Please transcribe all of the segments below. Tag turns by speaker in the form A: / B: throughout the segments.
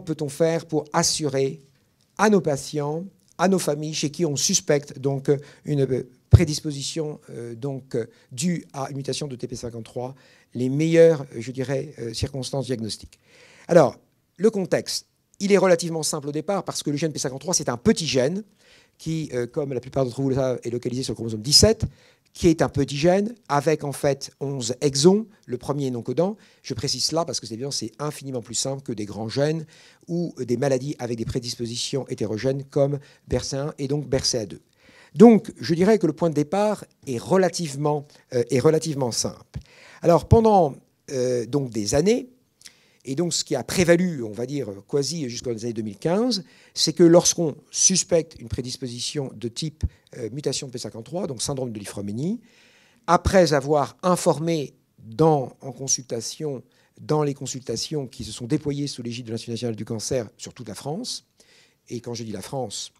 A: peut-on faire pour assurer à nos patients, à nos familles chez qui on suspecte donc euh, une euh, prédisposition euh, donc due à une mutation de TP53 les meilleures, je dirais, circonstances diagnostiques. Alors, le contexte, il est relativement simple au départ parce que le gène P53, c'est un petit gène qui, comme la plupart d'entre vous le savent, est localisé sur le chromosome 17 qui est un petit gène avec en fait 11 exons, le premier non codant. Je précise cela parce que c'est c'est infiniment plus simple que des grands gènes ou des maladies avec des prédispositions hétérogènes comme BRCA1 et donc BRCA2. Donc, je dirais que le point de départ est relativement, euh, relativement simple. Alors, pendant euh, donc des années, et donc, ce qui a prévalu, on va dire, quasi jusqu'aux années 2015, c'est que lorsqu'on suspecte une prédisposition de type euh, mutation de P53, donc syndrome de l'Ifroménie, après avoir informé en consultation, dans les consultations qui se sont déployées sous l'égide de l'Institut national du cancer sur toute la France, et quand je dis la France,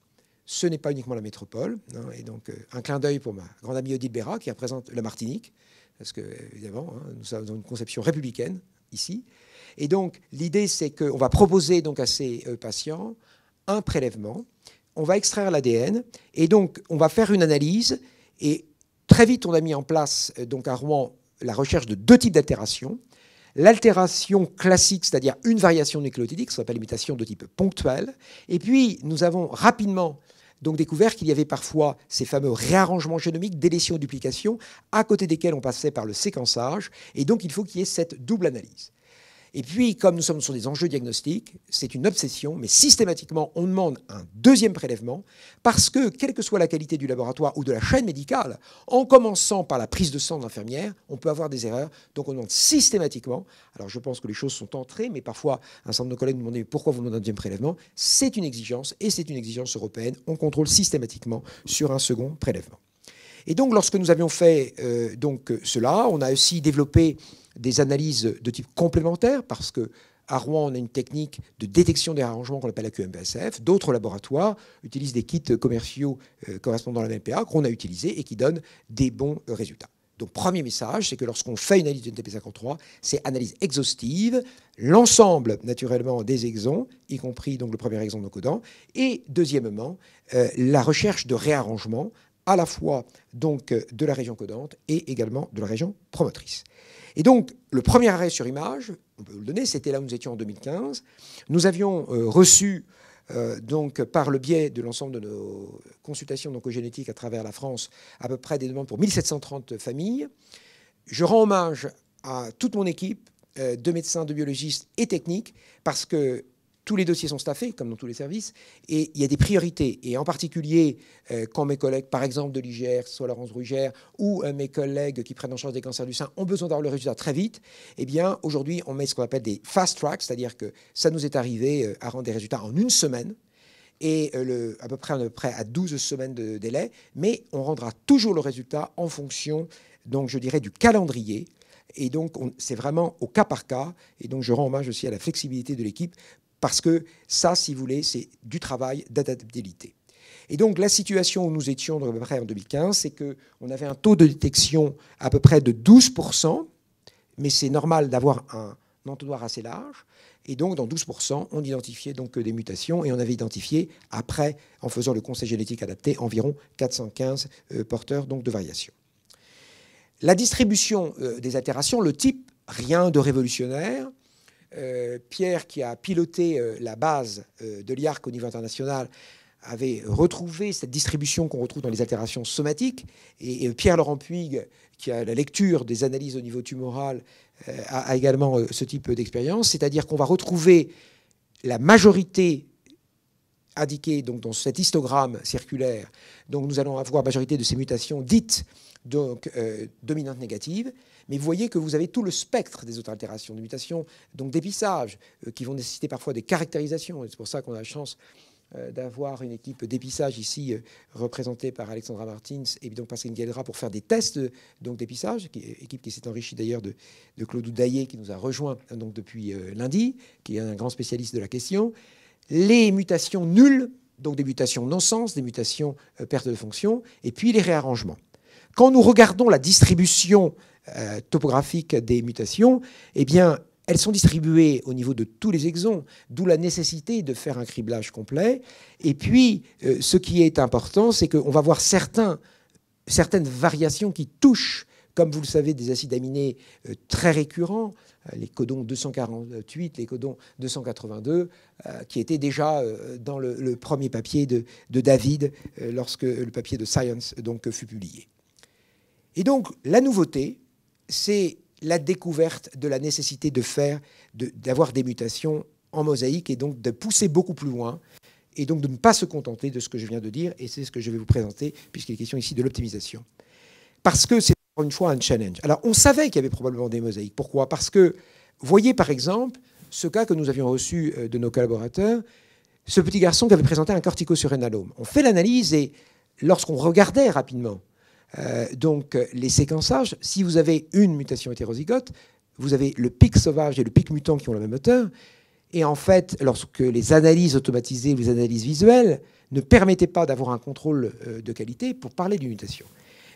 A: ce n'est pas uniquement la métropole, hein, et donc euh, un clin d'œil pour ma grande amie Odile Béra qui représente la Martinique, parce que, évidemment, hein, nous avons une conception républicaine ici, et donc, l'idée, c'est qu'on va proposer donc à ces euh, patients un prélèvement, on va extraire l'ADN, et donc on va faire une analyse. Et très vite, on a mis en place euh, donc à Rouen la recherche de deux types d'altérations. L'altération classique, c'est-à-dire une variation nucléotidique, ce qu'on appelle mutation de type ponctuel. Et puis, nous avons rapidement découvert qu'il y avait parfois ces fameux réarrangements génomiques, délétions et duplications, à côté desquels on passait par le séquençage. Et donc, il faut qu'il y ait cette double analyse. Et puis, comme nous sommes sur des enjeux diagnostiques, c'est une obsession, mais systématiquement, on demande un deuxième prélèvement parce que, quelle que soit la qualité du laboratoire ou de la chaîne médicale, en commençant par la prise de sang de l'infirmière, on peut avoir des erreurs. Donc, on demande systématiquement. Alors, je pense que les choses sont entrées, mais parfois, un certain nombre de collègues nous demandaient pourquoi vous demandez un deuxième prélèvement. C'est une exigence et c'est une exigence européenne. On contrôle systématiquement sur un second prélèvement. Et donc, lorsque nous avions fait euh, donc, cela, on a aussi développé des analyses de type complémentaire, parce que à Rouen, on a une technique de détection des arrangements qu'on appelle la QMBSF. D'autres laboratoires utilisent des kits commerciaux euh, correspondant à la MPA qu'on a utilisés et qui donnent des bons résultats. Donc, premier message, c'est que lorsqu'on fait une analyse de NTP53, c'est analyse exhaustive, l'ensemble naturellement des exons, y compris donc le premier exon de codant, et deuxièmement, euh, la recherche de réarrangement à la fois donc de la région codante et également de la région promotrice. Et donc, le premier arrêt sur image, on peut le donner, c'était là où nous étions en 2015. Nous avions euh, reçu, euh, donc, par le biais de l'ensemble de nos consultations oncogénétiques à travers la France, à peu près des demandes pour 1730 familles. Je rends hommage à toute mon équipe euh, de médecins, de biologistes et techniques, parce que tous les dossiers sont staffés, comme dans tous les services, et il y a des priorités. Et en particulier, euh, quand mes collègues, par exemple, de l'IGR, soit Laurence Rugère, ou euh, mes collègues qui prennent en charge des cancers du sein, ont besoin d'avoir le résultat très vite, eh bien, aujourd'hui, on met ce qu'on appelle des fast tracks, c'est-à-dire que ça nous est arrivé euh, à rendre des résultats en une semaine, et le, à, peu près, à peu près à 12 semaines de délai, mais on rendra toujours le résultat en fonction, donc, je dirais, du calendrier. Et donc, c'est vraiment au cas par cas. Et donc, je rends hommage aussi à la flexibilité de l'équipe parce que ça, si vous voulez, c'est du travail d'adaptabilité. Et donc la situation où nous étions à peu près en 2015, c'est qu'on avait un taux de détection à peu près de 12%, mais c'est normal d'avoir un entonnoir assez large. Et donc, dans 12%, on identifiait donc des mutations et on avait identifié, après, en faisant le conseil génétique adapté, environ 415 euh, porteurs de variations. La distribution euh, des altérations, le type, rien de révolutionnaire. Euh, Pierre, qui a piloté euh, la base euh, de l'IARC au niveau international, avait retrouvé cette distribution qu'on retrouve dans les altérations somatiques. Et, Pierre-Laurent Puig, qui a la lecture des analyses au niveau tumoral, a, également ce type d'expérience. C'est-à-dire qu'on va retrouver la majorité indiquée dans cet histogramme circulaire. Donc nous allons avoir la majorité de ces mutations dites donc, dominantes négatives. Mais vous voyez que vous avez tout le spectre des autres altérations, des mutations, donc d'épissage, euh, qui vont nécessiter parfois des caractérisations. C'est pour ça qu'on a la chance euh, d'avoir une équipe d'épissage ici euh, représentée par Alexandra Martins et donc Pascal Guédra pour faire des tests donc d'épissage, équipe qui s'est enrichie d'ailleurs de, Claude Oudaillé, qui nous a rejoint donc depuis lundi, qui est un grand spécialiste de la question. Les mutations nulles, donc des mutations non-sens, des mutations perte de fonction, et puis les réarrangements. Quand nous regardons la distribution euh, topographique des mutations, eh bien, elles sont distribuées au niveau de tous les exons, d'où la nécessité de faire un criblage complet. Et puis, euh, ce qui est important, c'est qu'on va voir certains, certaines variations qui touchent, comme vous le savez, des acides aminés euh, très récurrents, les codons 248, les codons 282, qui étaient déjà dans le, premier papier de, David lorsque le papier de Science donc, fut publié. Et donc la nouveauté, c'est la découverte de la nécessité de faire, d'avoir des mutations en mosaïque et donc de pousser beaucoup plus loin et donc de ne pas se contenter de ce que je viens de dire et c'est ce que je vais vous présenter puisqu'il est question ici de l'optimisation. Parce que c'est encore une fois un challenge. Alors on savait qu'il y avait probablement des mosaïques. Pourquoi Parce que, voyez par exemple ce cas que nous avions reçu euh, de nos collaborateurs, ce petit garçon qui avait présenté un cortico surénalome. On fait l'analyse et lorsqu'on regardait rapidement, euh, donc euh, les séquençages, si vous avez une mutation hétérozygote, vous avez le pic sauvage et le pic mutant qui ont le même hauteur. Et en fait, lorsque les analyses automatisées ou les analyses visuelles ne permettaient pas d'avoir un contrôle euh, de qualité pour parler d'une mutation.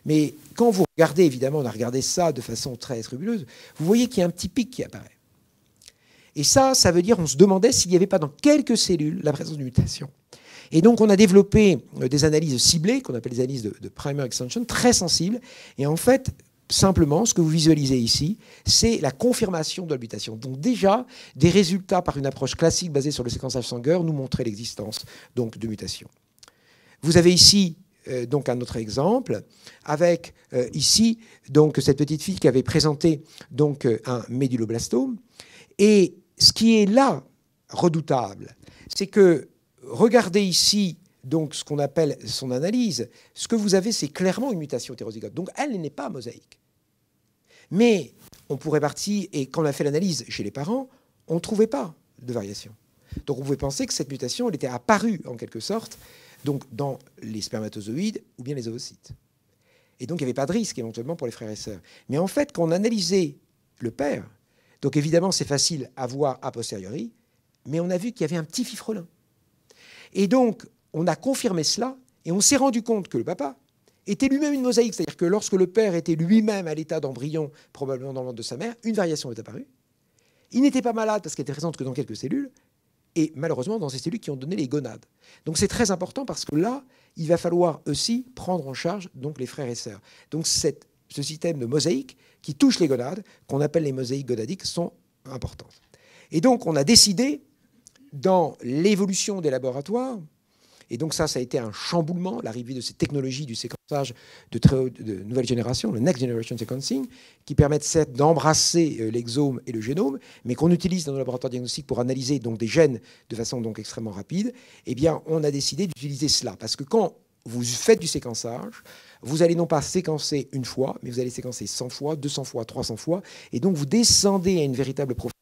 A: Mais quand vous regardez, évidemment, on a regardé ça de façon très scrupuleuse, vous voyez qu'il y a un petit pic qui apparaît. Et ça, ça veut dire on se demandait s'il n'y avait pas dans quelques cellules la présence d'une mutation. Et donc, on a développé euh, des analyses ciblées, qu'on appelle des analyses de, primer extension, très sensibles. Et en fait, simplement, ce que vous visualisez ici, c'est la confirmation de l'habitation. Donc déjà, des résultats par une approche classique basée sur le séquençage Sanger nous montraient l'existence donc de mutations. Vous avez ici euh, donc un autre exemple avec euh, ici donc cette petite fille qui avait présenté donc un méduloblastome et ce qui est là redoutable, c'est que regardez ici donc ce qu'on appelle son analyse. Ce que vous avez, c'est clairement une mutation hétérozygote. Donc elle n'est pas mosaïque. Mais on pourrait partir, et quand on a fait l'analyse chez les parents, on ne trouvait pas de variation. Donc on pouvait penser que cette mutation, elle était apparue en quelque sorte donc dans les spermatozoïdes ou bien les ovocytes. Et donc il n'y avait pas de risque éventuellement pour les frères et sœurs. Mais en fait, quand on analysait le père, donc évidemment c'est facile à voir a posteriori, mais on a vu qu'il y avait un petit fifrelin. Et donc, on a confirmé cela et on s'est rendu compte que le papa était lui-même une mosaïque. C'est-à-dire que lorsque le père était lui-même à l'état d'embryon, probablement dans le l'ordre de sa mère, une variation est apparue. Il n'était pas malade parce qu'elle était présente que dans quelques cellules, et malheureusement dans ces cellules qui ont donné les gonades. Donc c'est très important parce que là, il va falloir aussi prendre en charge donc les frères et sœurs. Donc ce système de mosaïque qui touche les gonades, qu'on appelle les mosaïques gonadiques, sont importants. Et donc on a décidé dans l'évolution des laboratoires. Et donc ça, ça a été un chamboulement, l'arrivée de ces technologies du séquençage de, très, de nouvelle génération, le Next Generation Sequencing, qui permettent certes d'embrasser euh, l'exome et le génome, mais qu'on utilise dans nos laboratoires diagnostiques pour analyser donc des gènes de façon donc extrêmement rapide. Eh bien, on a décidé d'utiliser cela parce que quand vous faites du séquençage, vous allez non pas séquencer une fois, mais vous allez séquencer 100 fois, 200 fois, 300 fois, et donc vous descendez à une véritable profondeur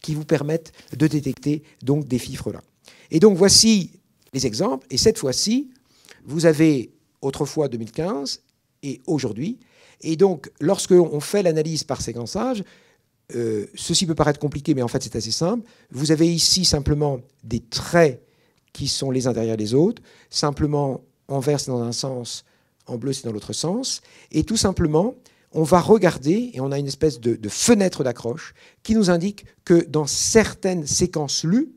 A: qui vous permettent de détecter donc des chiffres là Et donc voici les exemples. Et cette fois-ci, vous avez autrefois 2015 et aujourd'hui. Et donc, lorsque fait l'analyse par séquençage, euh, ceci peut paraître compliqué, mais en fait c'est assez simple. Vous avez ici simplement des traits qui sont les uns derrière les autres. Simplement, en vert c'est dans un sens, en bleu c'est dans l'autre sens. Et tout simplement, on va regarder et on a une espèce de, fenêtre d'accroche qui nous indique que dans certaines séquences lues,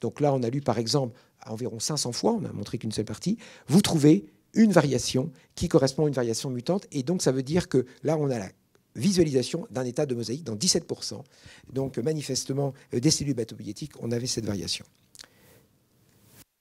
A: donc là on a lu par exemple environ 500 fois, on n'a montré qu'une seule partie, vous trouvez une variation qui correspond à une variation mutante. Et donc ça veut dire que là on a la visualisation d'un état de mosaïque dans 17%. Donc manifestement, euh, des cellules batto-biétiques, on avait cette variation.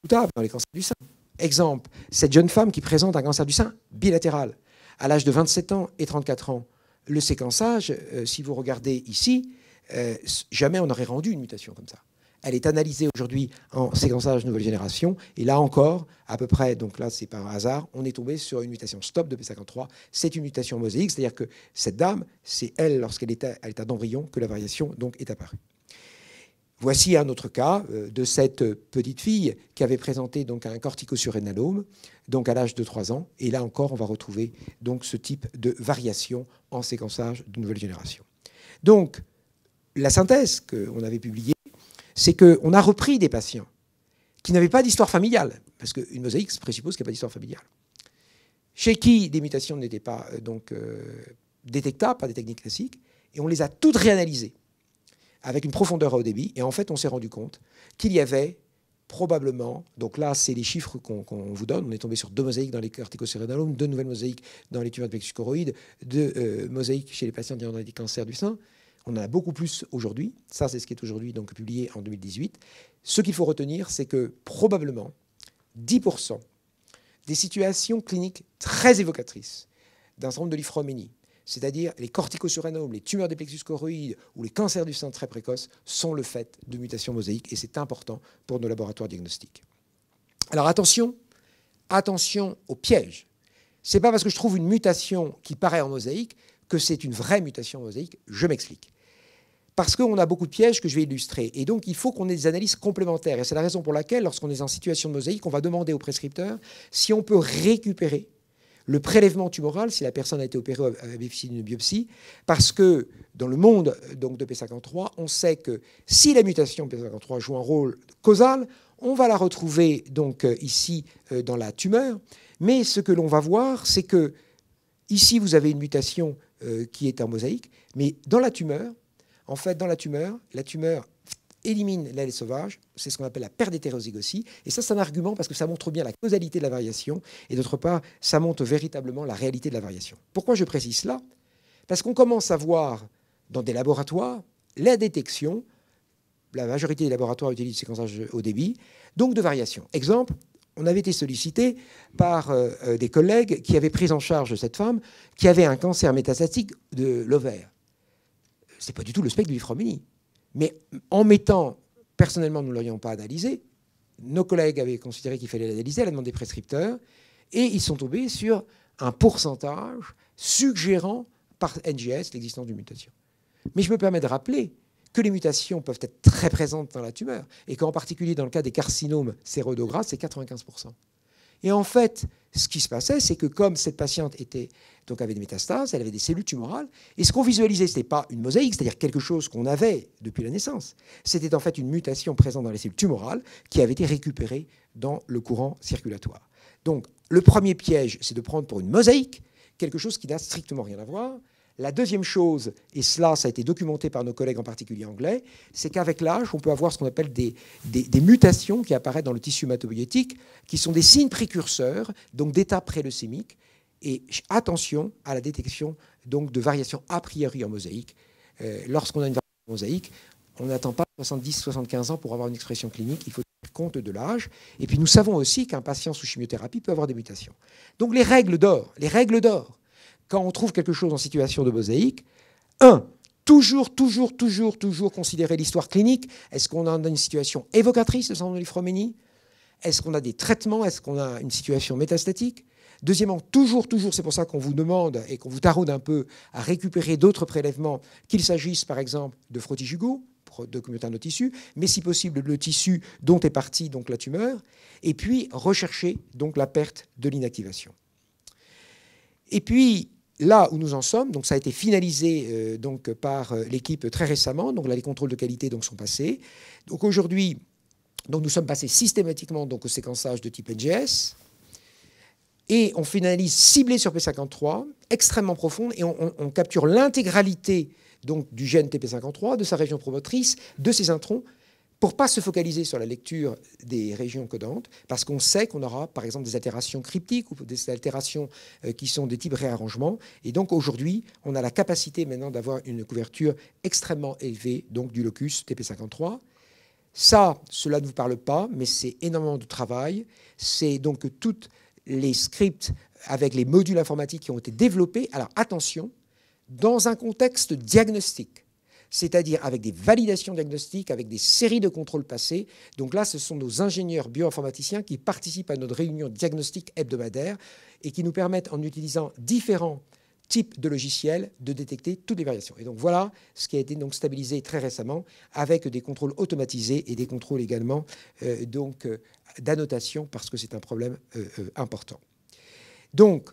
A: Tout dans les cancers du sein. Exemple, cette jeune femme qui présente un cancer du sein bilatéral à l'âge de 27 ans et 34 ans, le séquençage, euh, si vous regardez ici, euh, jamais on n'aurait rendu une mutation comme ça. Elle est analysée aujourd'hui en séquençage nouvelle génération. Et là encore, à peu près, donc là, c'est par hasard, on est tombé sur une mutation stop de P53. C'est une mutation mosaïque, c'est-à-dire que cette dame, c'est elle, lorsqu'elle est à, l'état d'embryon, que la variation donc est apparue. Voici un autre cas euh, de cette petite fille qui avait présenté donc un corticosurénalome, donc à l'âge de 3 ans. Et là encore, on va retrouver donc ce type de variation en séquençage de nouvelle génération. Donc, la synthèse qu'on avait publiée, c'est qu'on a repris des patients qui n'avaient pas d'histoire familiale, parce qu'une mosaïque présuppose qu'il n'y a pas d'histoire familiale, chez qui des mutations n'étaient pas euh, donc euh, détectables par des techniques classiques, et on les a toutes réanalysées avec une profondeur à haut débit. Et en fait, on s'est rendu compte qu'il y avait probablement, donc là, c'est les chiffres qu'on vous donne. On est tombé sur deux mosaïques dans les corticocérébralomes, deux nouvelles mosaïques dans les tumeurs de plexus choroïdes, deux euh, mosaïques chez les patients ayant des cancers du sein. On en a beaucoup plus aujourd'hui. Ça, c'est ce qui est aujourd'hui donc publié en 2018. Ce qu'il faut retenir, c'est que probablement 10% des situations cliniques très évocatrices d'un syndrome de l'Ifroménie, c'est-à-dire les corticosuranomes, les tumeurs des plexus choroïdes ou les cancers du sein très précoces, sont le fait de mutations mosaïques et c'est important pour nos laboratoires diagnostiques. Alors attention, attention pièges. Ce n'est pas parce que je trouve une mutation qui paraît en mosaïque que c'est une vraie mutation mosaïque. Je m'explique. Parce qu'on a beaucoup de pièges que je vais illustrer. Et donc, il faut qu'on ait des analyses complémentaires. Et c'est la raison pour laquelle, lorsqu'on est en situation de mosaïque, on va demander au prescripteur si on peut récupérer le prélèvement tumoral si la personne a été opérée à une d'une biopsie, parce que dans le monde donc de P53, on sait que si la mutation P53 joue un rôle causal, on va la retrouver donc euh, ici euh, dans la tumeur, mais ce que l'on va voir, c'est que ici vous avez une mutation euh, qui est en mosaïque, mais dans la tumeur, en fait, dans la tumeur, la tumeur élimine l'aile sauvage, c'est ce qu'on appelle la perte d'hétérozygosie, et ça c'est un argument parce que ça montre bien la causalité de la variation, et d'autre part, ça montre véritablement la réalité de la variation. Pourquoi je précise cela Parce qu'on commence à voir dans des laboratoires la détection, la majorité des laboratoires utilisent le séquençage au débit, donc de variations. Exemple, on avait été sollicité par euh, euh, des collègues qui avaient pris en charge cette femme qui avait un cancer métastatique de l'ovaire. Ce n'est pas du tout le spectre du Froménie. Mais en mettant, personnellement, nous ne l'aurions pas analysé. Nos collègues avaient considéré qu'il fallait l'analyser à la demande des prescripteurs. Et ils sont tombés sur un pourcentage suggérant par NGS l'existence d'une mutation. Mais je me permets de rappeler que les mutations peuvent être très présentes dans la tumeur, et qu'en particulier dans le cas des carcinomes sérodogras, c'est 95%. Et en fait, ce qui se passait, c'est que comme cette patiente était, donc avait des métastases, elle avait des cellules tumorales, et ce qu'on visualisait, ce n'était pas une mosaïque, c'est-à-dire quelque chose qu'on avait depuis la naissance. C'était en fait une mutation présente dans les cellules tumorales qui avait été récupérée dans le courant circulatoire. Donc, le premier piège, c'est de prendre pour une mosaïque quelque chose qui n'a strictement rien à voir, la deuxième chose, et cela, a été documenté par nos collègues en particulier anglais, c'est qu'avec l'âge, on peut avoir ce qu'on appelle des, mutations qui apparaissent dans le tissu matobiotique, qui sont des signes précurseurs, donc d'état préleucémique. Et attention à la détection donc de variations a priori en mosaïque. Euh, lorsqu'on a une variation mosaïque, on n'attend pas 70-75 ans pour avoir une expression clinique. Il faut tenir compte de l'âge. Et puis nous savons aussi qu'un patient sous chimiothérapie peut avoir des mutations. Donc les règles d'or, les règles d'or quand on trouve quelque chose en situation de mosaïque, un, toujours, toujours, toujours, toujours considérer l'histoire clinique. Est-ce qu'on a une situation évocatrice de syndrome de l'iphroménie Est-ce qu'on a des traitements Est-ce qu'on a une situation métastatique Deuxièmement, toujours, toujours, c'est pour ça qu'on vous demande et qu'on vous taraude un peu à récupérer d'autres prélèvements, qu'il s'agisse par exemple de jugo, de biopsies de tissu, mais si possible le tissu dont est partie donc la tumeur, et puis rechercher donc la perte de l'inactivation. Et puis là où nous en sommes, donc ça a été finalisé euh, donc, par euh, l'équipe très récemment, donc les contrôles de qualité donc, sont passés. Donc aujourd'hui, donc, nous sommes passés systématiquement donc, au séquençage de type NGS. Et on finalise ciblé sur P53, extrêmement profonde, et on, capture l'intégralité donc du gène TP53, de sa région promotrice, de ses introns, pour pas se focaliser sur la lecture des régions codantes, parce qu'on sait qu'on aura par exemple des altérations cryptiques ou des altérations euh, qui sont des types réarrangements. Et donc aujourd'hui, on a la capacité maintenant d'avoir une couverture extrêmement élevée donc du locus TP53. Ça, cela ne vous parle pas, mais c'est énormément de travail. C'est donc que toutes les scripts avec les modules informatiques qui ont été développés. Alors attention, dans un contexte diagnostique, c'est-à-dire avec des validations diagnostiques, avec des séries de contrôles passés. Donc là, ce sont nos ingénieurs bioinformaticiens qui participent à notre réunion diagnostique hebdomadaire et qui nous permettent, en utilisant différents types de logiciels, de détecter toutes les variations. Et donc voilà ce qui a été donc stabilisé très récemment avec des contrôles automatisés et des contrôles également euh, donc euh, d'annotation parce que c'est un problème euh, important. Donc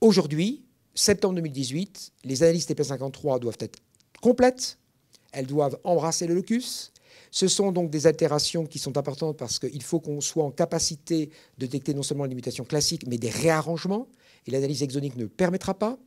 A: aujourd'hui, septembre 2018, les analystes TP53 doivent être complètes. Elles doivent embrasser le locus. Ce sont donc des altérations qui sont importantes parce qu'il faut qu'on soit en capacité de détecter non seulement les mutations classiques, mais des réarrangements. Et l'analyse exonique ne permettra pas.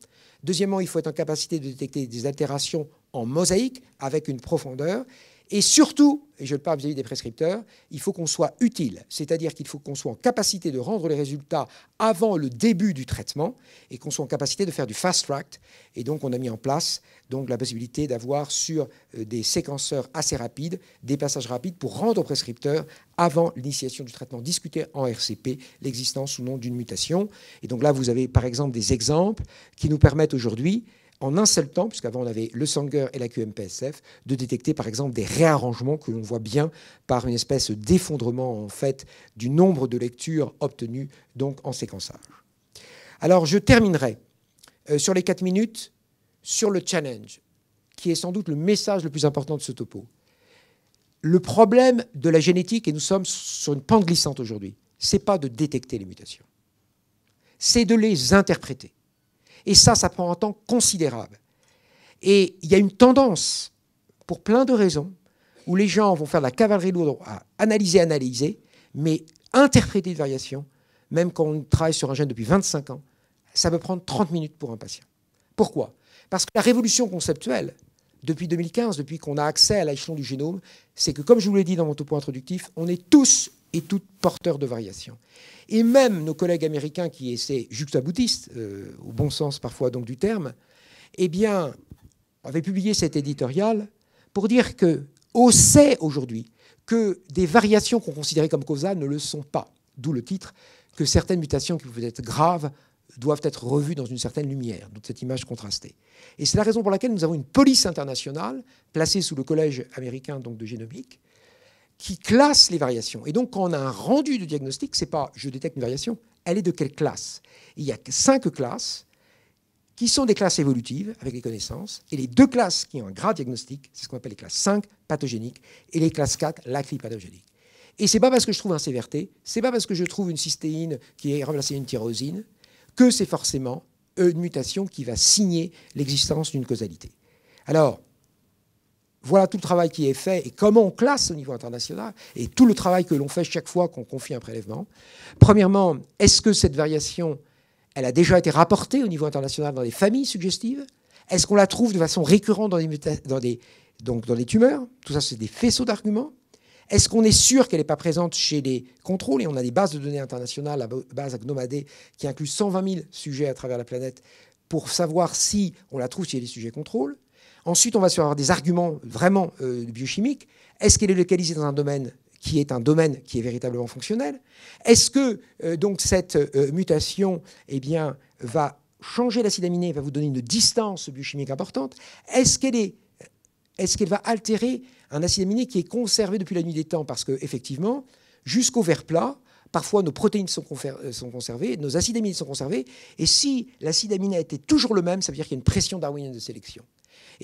A: Deuxièmement, il faut être en capacité de détecter des altérations en mosaïque avec une profondeur. Et surtout, et je le parle vis-à-vis des prescripteurs, il faut qu'on soit utile, c'est-à-dire qu'il faut qu'on soit en capacité de rendre les résultats avant le début du traitement et qu'on soit en capacité de faire du fast track. Et donc, on a mis en place donc la possibilité d'avoir sur euh, des séquenceurs assez rapides des passages rapides pour rendre aux prescripteurs avant l'initiation du traitement, discuter en RCP l'existence ou non d'une mutation. Et donc là, vous avez par exemple des exemples qui nous permettent aujourd'hui en un seul temps, puisqu'avant on avait le Sanger et la QMPSF, de détecter par exemple des réarrangements que l'on voit bien par une espèce d'effondrement en fait du nombre de lectures obtenues donc en séquençage. Alors je terminerai euh, sur les 4 minutes sur le challenge, qui est sans doute le message le plus important de ce topo. Le problème de la génétique, et nous sommes sur une pente glissante aujourd'hui, c'est pas de détecter les mutations, c'est de les interpréter. Et ça, ça prend un temps considérable. Et il y a une tendance, pour plein de raisons, où les gens vont faire de la cavalerie lourde à analyser, analyser, mais interpréter les variations, même quand on travaille sur un gène depuis 25 ans, ça peut prendre 30 minutes pour un patient. Pourquoi Parce que la révolution conceptuelle, depuis 2015, depuis qu'on a accès à l'échelon du génome, c'est que, comme je vous l'ai dit dans mon topo introductif, on est tous et tout porteur de variation. Et même nos collègues américains qui essaient juxtaboutistes, euh, boutistes, au bon sens parfois donc du terme, eh bien, avaient publié cet éditorial pour dire que sait aujourd'hui que des variations qu'on considérait comme causales ne le sont pas. D'où le titre que certaines mutations qui peuvent être graves doivent être revues dans une certaine lumière, d'où cette image contrastée. Et c'est la raison pour laquelle nous avons une police internationale placée sous le collège américain donc, de génomique qui classe les variations. Et donc, quand on a un rendu de diagnostic, c'est pas je détecte une variation, elle est de quelle classe Il y a cinq classes qui sont des classes évolutives avec les connaissances, et les deux classes qui ont un grade diagnostic, c'est ce qu'on appelle les classes 5 pathogéniques et les classes 4 lacrypathogéniques. Et c'est pas parce que je trouve un CVRT, c'est pas parce que je trouve une cystéine qui est remplacée une tyrosine que c'est forcément une mutation qui va signer l'existence d'une causalité. Alors, voilà tout le travail qui est fait et comment on classe au niveau international et tout le travail que l'on fait chaque fois qu'on confie un prélèvement. Premièrement, est-ce que cette variation, elle a déjà été rapportée au niveau international dans des familles suggestives Est-ce qu'on la trouve de façon récurrente dans les dans des, donc dans tumeurs Tout ça, c'est des faisceaux d'arguments. Est-ce qu'on est sûr qu'elle n'est pas présente chez les contrôles Et on a des bases de données internationales, la base Agnomadé, qui inclut 120 000 sujets à travers la planète, pour savoir si on la trouve chez les sujets contrôles. Ensuite, on va avoir des arguments vraiment euh, biochimiques. Est-ce qu'elle est localisée dans un domaine qui est un domaine qui est véritablement fonctionnel Est-ce que euh, donc cette euh, mutation eh bien, va changer l'acide aminé, va vous donner une distance biochimique importante Est-ce qu'elle est, est va altérer un acide aminé qui est conservé depuis la nuit des temps Parce qu'effectivement, jusqu'au verre plat, Parfois, nos protéines sont, conservées, nos acides aminés sont conservés. Et si l'acide aminé était toujours le même, ça veut dire qu'il y a une pression darwinienne de sélection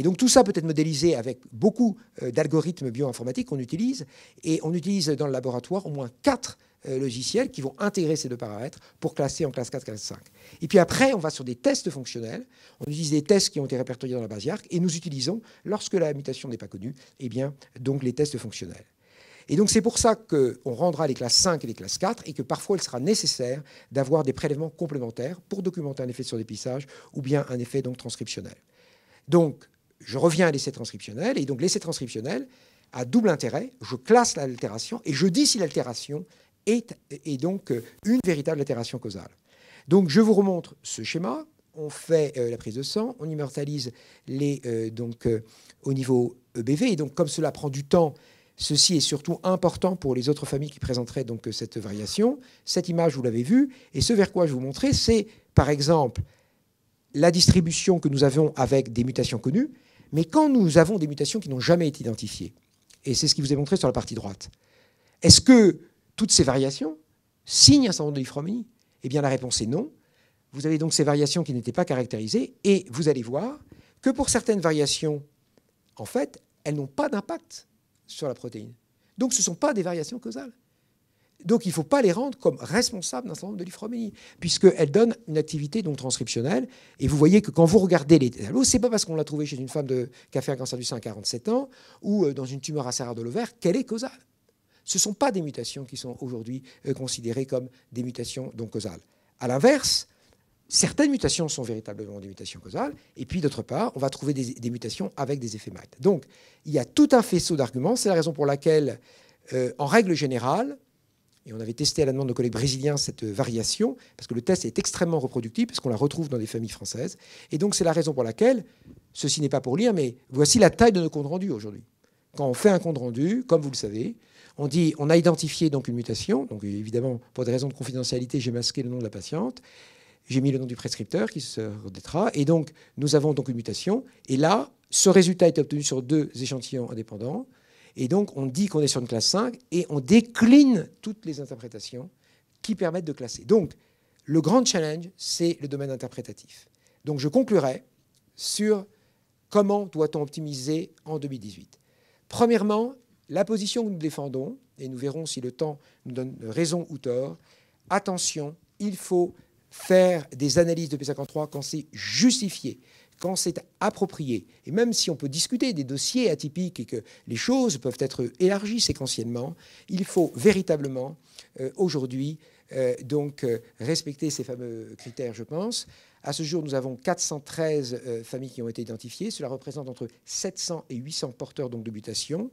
A: donc tout ça peut être modélisé avec beaucoup euh, d'algorithmes bioinformatiques qu'on utilise. Et on utilise dans le laboratoire au moins quatre euh, logiciels qui vont intégrer ces deux paramètres pour classer en classe 4, classe 5. Et puis après, on va sur des tests fonctionnels. On utilise des tests qui ont été répertoriés dans la base IARC et nous utilisons, lorsque la mutation n'est pas connue, eh bien, donc les tests fonctionnels. Et donc c'est pour ça qu'on rendra les classes 5 et les classes 4 et que parfois il sera nécessaire d'avoir des prélèvements complémentaires pour documenter un effet sur dépissage ou bien un effet donc transcriptionnel. Donc, je reviens à l'essai transcriptionnel, et donc l'essai transcriptionnel a double intérêt. Je classe l'altération et je dis si l'altération est, donc euh, une véritable altération causale. Donc, je vous remontre ce schéma. On fait euh, la prise de sang, on immortalise les, euh, donc, au niveau EBV. Et donc, comme cela prend du temps, Ceci est surtout important pour les autres familles qui présenteraient donc cette variation. Cette image, vous l'avez vue, et ce vers quoi je vous montrais, c'est par exemple la distribution que nous avons avec des mutations connues, mais quand nous avons des mutations qui n'ont jamais été identifiées. Et c'est ce qui vous est montré sur la partie droite. Est-ce que toutes ces variations signent un syndrome de liphromie Eh bien, la réponse est non. Vous avez donc ces variations qui n'étaient pas caractérisées, et vous allez voir que pour certaines variations, en fait, elles n'ont pas d'impact sur la protéine. Donc, ce ne sont pas des variations causales. Donc il ne faut pas les rendre comme responsables d'un certain nombre de puisque puisqu'elles donnent une activité donc transcriptionnelle. Et vous voyez que quand vous regardez les tableaux, ce n'est pas parce qu'on l'a trouvé chez une femme de, qui a fait un cancer du sein à 47 ans ou euh, dans une tumeur assez rare de l'ovaire qu'elle est causale. Ce ne sont pas des mutations qui sont aujourd'hui euh, considérées comme des mutations donc causales. A l'inverse, certaines mutations sont véritablement des mutations causales, et puis d'autre part, on va trouver des, mutations avec des effets maltes. Donc il y a tout un faisceau d'arguments, c'est la raison pour laquelle, euh, en règle générale, et on avait testé à la demande de collègues brésiliens cette variation, parce que le test est extrêmement reproductible, parce qu'on la retrouve dans des familles françaises. Et donc c'est la raison pour laquelle, ceci n'est pas pour lire, mais voici la taille de nos comptes rendus aujourd'hui. Quand on fait un compte rendu, comme vous le savez, on dit on a identifié donc une mutation, donc évidemment pour des raisons de confidentialité, j'ai masqué le nom de la patiente, j'ai mis le nom du prescripteur qui se redettera, et donc nous avons donc une mutation, et là, ce résultat est obtenu sur deux échantillons indépendants, et donc, on dit qu'on est sur une classe 5 et on décline toutes les interprétations qui permettent de classer. Donc, le grand challenge, c'est le domaine interprétatif. Donc, je conclurai sur comment doit-on optimiser en 2018. Premièrement, la position que nous défendons, et nous verrons si le temps nous donne raison ou tort, attention, il faut faire des analyses de P53 quand c'est justifié quand c'est approprié, et même si on peut discuter des dossiers atypiques et que les choses peuvent être élargies séquentiellement, il faut véritablement euh, aujourd'hui euh, donc euh, respecter ces fameux critères, je pense. À ce jour, nous avons 413 familles qui ont été identifiées. Cela représente entre 700 et 800 porteurs donc, de mutations.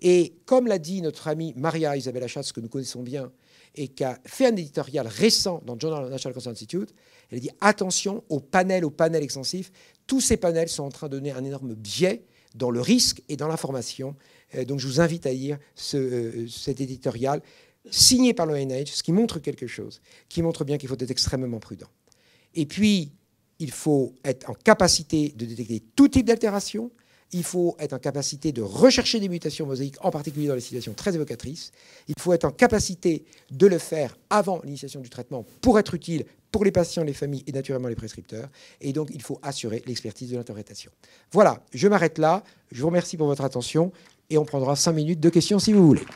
A: Et comme l'a dit notre amie Maria Isabella Schatz, que nous connaissons bien, et qui a fait un éditorial récent dans le Journal of National Cancer Institute. Elle dit attention au panels au panel extensif. Tous ces panels sont en train de donner un énorme biais dans le risque et dans l'information. Euh, donc je vous invite à lire euh, cet éditorial signé par l'ONH, ce qui montre quelque chose, qui montre bien qu'il faut être extrêmement prudent. Et puis, il faut être en capacité de détecter tout type d'altération, il faut être en capacité de rechercher des mutations mosaïques, en particulier dans les situations très évocatrices. Il faut être en capacité de le faire avant l'initiation du traitement pour être utile pour les patients, les familles et naturellement les prescripteurs. Et donc, il faut assurer l'expertise de l'interprétation. Voilà, je m'arrête là. Je vous remercie pour votre attention et on prendra cinq minutes de questions si vous voulez.